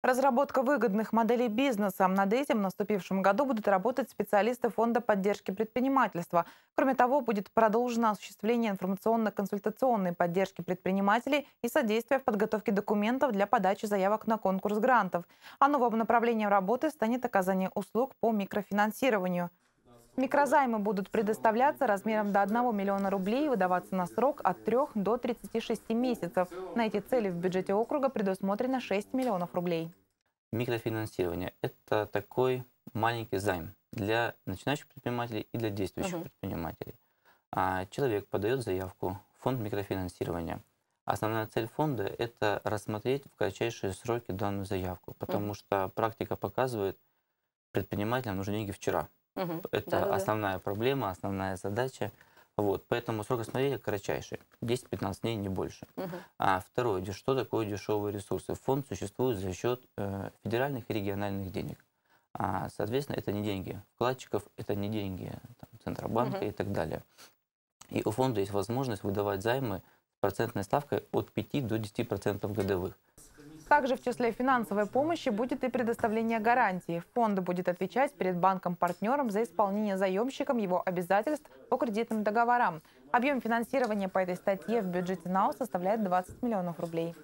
Разработка выгодных моделей бизнеса. Над этим в наступившем году будут работать специалисты Фонда поддержки предпринимательства. Кроме того, будет продолжено осуществление информационно-консультационной поддержки предпринимателей и содействия в подготовке документов для подачи заявок на конкурс грантов. А новым направлением работы станет оказание услуг по микрофинансированию. Микрозаймы будут предоставляться размером до 1 миллиона рублей и выдаваться на срок от 3 до 36 месяцев. На эти цели в бюджете округа предусмотрено 6 миллионов рублей. Микрофинансирование – это такой маленький займ для начинающих предпринимателей и для действующих угу. предпринимателей. А человек подает заявку в фонд микрофинансирования. Основная цель фонда – это рассмотреть в кратчайшие сроки данную заявку, потому угу. что практика показывает, предпринимателям нужны деньги вчера. Угу. Это да, основная да. проблема, основная задача. Вот, поэтому срок рассмотрения кратчайший, 10-15 дней, не больше. Угу. А второе, что такое дешевые ресурсы? Фонд существует за счет э, федеральных и региональных денег. А, соответственно, это не деньги вкладчиков, это не деньги там, Центробанка угу. и так далее. И у фонда есть возможность выдавать займы с процентной ставкой от 5 до 10% годовых. Также в числе финансовой помощи будет и предоставление гарантии. Фонд будет отвечать перед банком-партнером за исполнение заемщиком его обязательств по кредитным договорам. Объем финансирования по этой статье в бюджете НАО составляет 20 миллионов рублей.